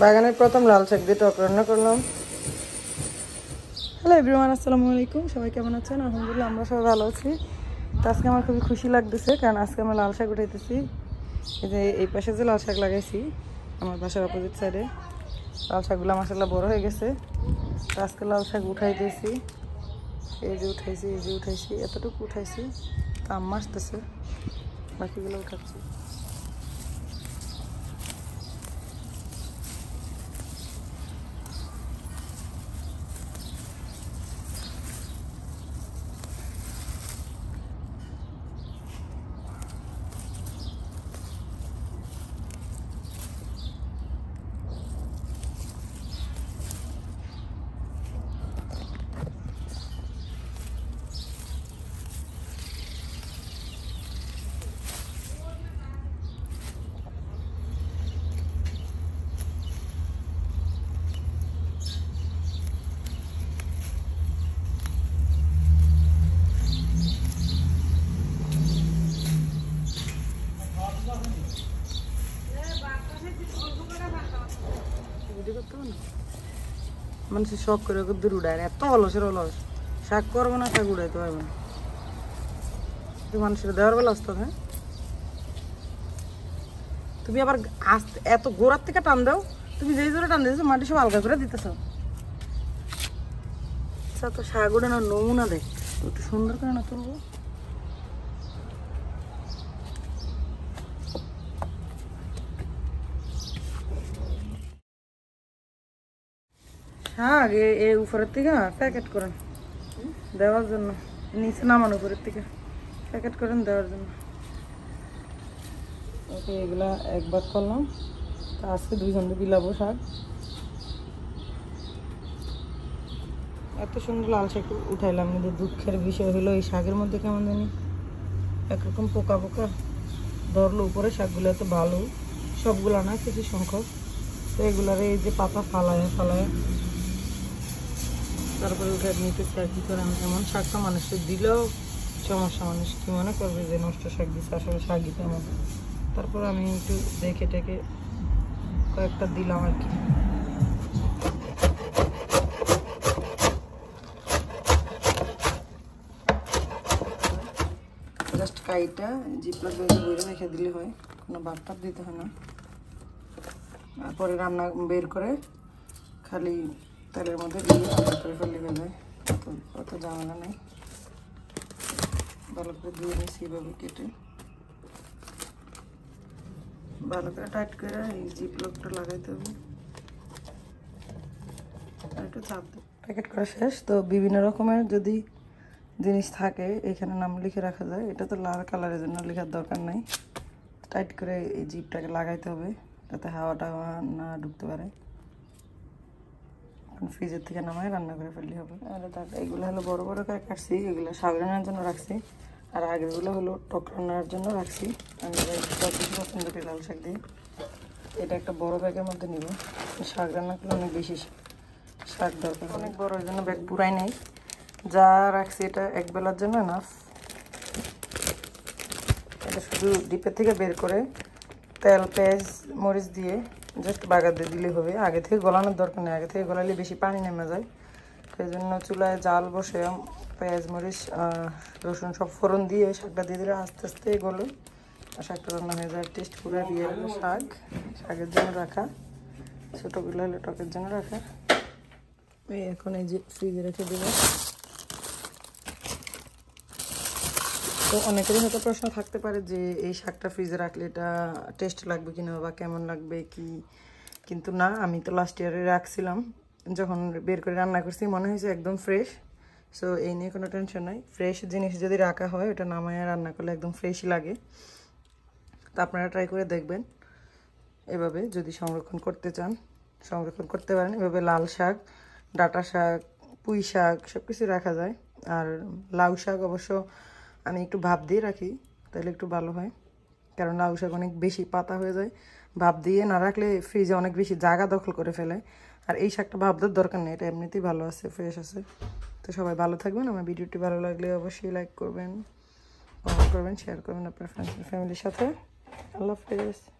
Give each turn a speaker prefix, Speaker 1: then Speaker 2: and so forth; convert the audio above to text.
Speaker 1: বাগানের প্রথম লাল শাক দিয়ে টক রান্না করলাম হ্যালো এভরিওয়ান আসসালামু আলাইকুম সবাই কেমন আছেন আলহামদুলিল্লাহ আমরা সবাই ভালো আছি তো আজকে আমার খুবই খুশি লাগতেছে কারণ আজকে আমরা লাল শাক উঠাইতেছি এই যে এই পাশে যে লাল শাক লাগাইছি আমার বাসার অপোজিট সাইডে লাল শাকগুলো মাসাল্লাহ বড় হয়ে গেছে তো আজকে লাল শাক উঠাইতেছি এই যে উঠাইছি এই যে উঠাইছি এতটুকু উঠাইছি তো আম্মা আসতেছে বাকিগুলো উঠাচ্ছি মানে শখ করে ওকে দূর উড়ায় এত অলসের অলস শাক করবো না শাক উড়াইতে পারবো না মানুষের দেওয়ার বেলা আসতো হ্যাঁ তুমি আবার আসতে এত গোড়ার থেকে টান দাও তুমি যেই জোরে টান দিয়েছো মাটি সব আলগা করে দিতেছ আচ্ছা, তো শাক উড়ানোর নমুনা দেখ একটু সুন্দর করে না তুলবো হ্যাঁ এ উপরের থেকে হ্যাঁ, প্যাকেট করেন দেওয়ার জন্য নিচে নামান উপরের থেকে প্যাকেট করেন দেওয়ার জন্য ওকে এগুলা একবার করলাম তা আজকে দুইজনকে বিলাবো শাক এত সুন্দর লাল শাক উঠাইলাম যে দুঃখের বিষয় হলো এই শাকের মধ্যে কেমন জানি একরকম পোকা পোকা ধরলো উপরে শাকগুলো এত ভালো সবগুলো না কিছু সংখ্যক তো এগুলার এই যে পাতা ফালায় ফালায় তারপরে ওটা নিতেছি আর কি করে আমি এমন শাকটা মানুষকে দিলেও সমস্যা মানুষ কি মনে করবে যে নষ্ট শাক দিচ্ছে আসলে দিতে আমার তারপর আমি একটু দেখে টেকে কয়েকটা দিলাম আর কি জাস্ট কাইটা জিপলা বের করে রেখে দিলে হয় কোনো বাপটাপ দিতে হয় না তারপরে রান্না বের করে খালি তেলের মধ্যে দিয়ে আলাদা করে ফেললে গেলে অত ঝামেলা নেই ভালো করে দিয়ে নিচ্ছি এভাবে কেটে ভালো করে টাইট করে এই জিপ লকটা লাগাইতে হবে একটু চাপ দেব প্যাকেট করা শেষ তো বিভিন্ন রকমের যদি জিনিস থাকে এখানে নাম লিখে রাখা যায় এটা তো লাল কালারের জন্য লেখার দরকার নাই টাইট করে এই জিপটাকে লাগাইতে হবে যাতে হাওয়াটা না ঢুকতে পারে ফ্রিজের থেকে নামায় রান্না করে ফেললে হবে আর তার এগুলো হলো বড় বড় করে কাটছি এগুলো শাক রান্নার জন্য রাখছি আর আগেগুলো হলো টক রান্নার জন্য রাখছি আমি পছন্দ করি লাল শাক দিয়ে এটা একটা বড় ব্যাগের মধ্যে নিব শাক রান্না করলে অনেক বেশি শাক দরকার অনেক বড় ওই জন্য ব্যাগ পুরাই নেই যা রাখছি এটা এক বেলার জন্য না এটা শুধু ডিপের থেকে বের করে তেল পেঁয়াজ মরিচ দিয়ে জাস্ট বাগাতে দিয়ে দিলে হবে আগে থেকে গলানোর দরকার নেই আগে থেকে গলালে বেশি পানি নেমে যায় সেই জন্য চুলায় জাল বসে পেঁয়াজ মরিচ রসুন সব ফোড়ন দিয়ে শাকটা দিয়ে দিলে আস্তে আস্তে আর শাকটা রান্না হয়ে যায় টেস্ট করে দিয়ে শাক শাকের জন্য রাখা ছোটোগুলো হলে টকের জন্য রাখা এখন এই যে ফ্রিজে রেখে দেবো তো অনেকেরই হয়তো প্রশ্ন থাকতে পারে যে এই শাকটা ফ্রিজে রাখলে এটা টেস্ট লাগবে কিনা বা কেমন লাগবে কি কিন্তু না আমি তো লাস্ট ইয়ারে রাখছিলাম যখন বের করে রান্না করছি মনে হয়েছে একদম ফ্রেশ সো এই নিয়ে কোনো টেনশন নাই ফ্রেশ জিনিস যদি রাখা হয় ওটা নামায় রান্না করলে একদম ফ্রেশই লাগে তা আপনারা ট্রাই করে দেখবেন এভাবে যদি সংরক্ষণ করতে চান সংরক্ষণ করতে পারেন এভাবে লাল শাক ডাটা শাক পুঁই শাক সব কিছু রাখা যায় আর লাউ শাক অবশ্য আমি একটু ভাব দিয়ে রাখি তাহলে একটু ভালো হয় কারণ লাউ শাক অনেক বেশি পাতা হয়ে যায় ভাব দিয়ে না রাখলে ফ্রিজে অনেক বেশি জায়গা দখল করে ফেলে আর এই শাকটা ভাব দেওয়ার দরকার নেই এটা এমনিতেই ভালো আছে ফ্রেশ আছে তো সবাই ভালো থাকবেন আমার ভিডিওটি ভালো লাগলে অবশ্যই লাইক করবেন কমেন্ট করবেন শেয়ার করবেন আপনার ফ্রেন্ডস ফ্যামিলির সাথে আল্লাহ হাফেজ